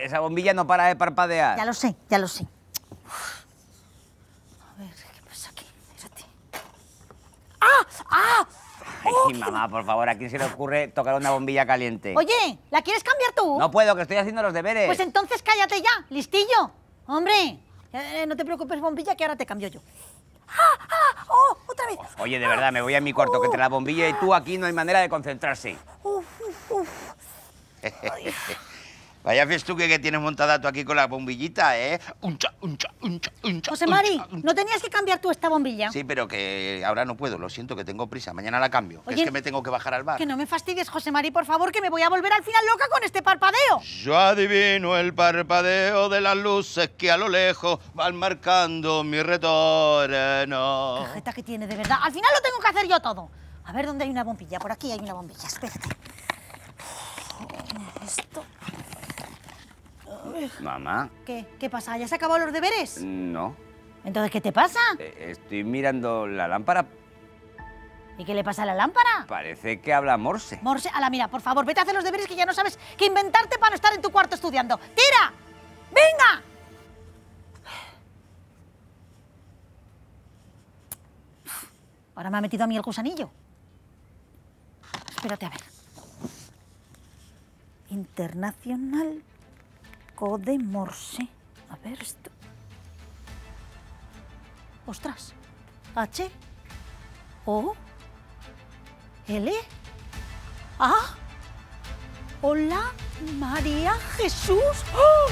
esa bombilla no para de parpadear. Ya lo sé, ya lo sé. A ver, ¿qué pasa aquí? ¡Ah! ¡Ah! Ay, ¡Oh! mamá, por favor, ¿a quién se le ocurre tocar una bombilla caliente? Oye, ¿la quieres cambiar tú? No puedo, que estoy haciendo los deberes. Pues entonces cállate ya, listillo. Hombre, eh, no te preocupes, bombilla, que ahora te cambio yo. ¡Ah, ah! ¡Oh, otra vez! Oye, de verdad, me voy a mi ¡Ah! cuarto, que te la ¡Oh! bombilla y tú aquí no hay manera de concentrarse. ¡Uf, uf Vaya tú que tienes montada tú aquí con la bombillita, ¿eh? Uncha, uncha, uncha, uncha. José Mari, ¿no tenías que cambiar tú esta bombilla? Sí, pero que ahora no puedo, lo siento, que tengo prisa. Mañana la cambio. es que me tengo que bajar al bar. Que no me fastidies, José Mari, por favor, que me voy a volver al final loca con este parpadeo. Yo adivino el parpadeo de las luces que a lo lejos van marcando mi retorno. La que tiene, de verdad. Al final lo tengo que hacer yo todo. A ver dónde hay una bombilla. Por aquí hay una bombilla, espérate. Esto. Mamá. ¿Qué? ¿Qué pasa? ¿Ya se acabó los deberes? No. ¿Entonces qué te pasa? Eh, estoy mirando la lámpara. ¿Y qué le pasa a la lámpara? Parece que habla Morse. Morse, a la mira, por favor, vete a hacer los deberes que ya no sabes qué inventarte para no estar en tu cuarto estudiando. ¡Tira! ¡Venga! Ahora me ha metido a mí el gusanillo. Espérate a ver. Internacional Code Morse. A ver esto. Ostras. H. O. L. A. Hola, María Jesús. ¡Oh!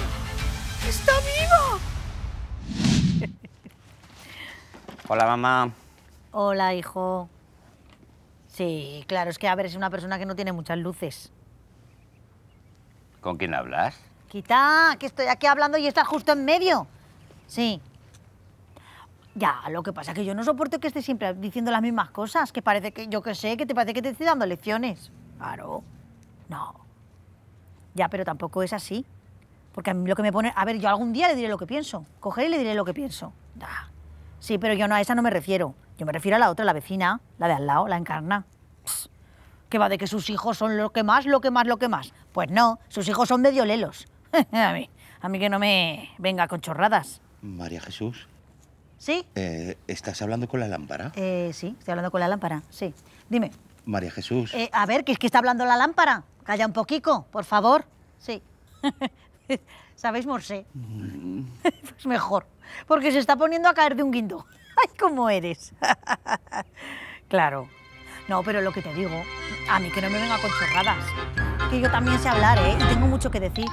¡Está viva! Hola, mamá. Hola, hijo. Sí, claro, es que a ver, es una persona que no tiene muchas luces. ¿Con quién hablas? Quita, que estoy aquí hablando y estás justo en medio. Sí. Ya, lo que pasa es que yo no soporto que estés siempre diciendo las mismas cosas, que parece que, yo qué sé, que te parece que te estoy dando lecciones. Claro. No. Ya, pero tampoco es así. Porque a mí lo que me pone... A ver, yo algún día le diré lo que pienso. Cogeré y le diré lo que pienso. Ya. Sí, pero yo no a esa no me refiero. Yo me refiero a la otra, la vecina, la de al lado, la encarna. que va de que sus hijos son lo que más, lo que más, lo que más. Pues no, sus hijos son medio lelos. a, mí, a mí que no me venga con chorradas. María Jesús. ¿Sí? Eh, ¿Estás hablando con la lámpara? Eh, sí, estoy hablando con la lámpara, sí. Dime. María Jesús. Eh, a ver, ¿qué es que está hablando la lámpara? Calla un poquito, por favor. Sí. ¿Sabéis morse? Mm. pues mejor, porque se está poniendo a caer de un guindo. ¡Ay, cómo eres! claro. No, pero lo que te digo, a mí que no me venga con chorradas. Que yo también sé hablar, ¿eh? Y tengo mucho que decir.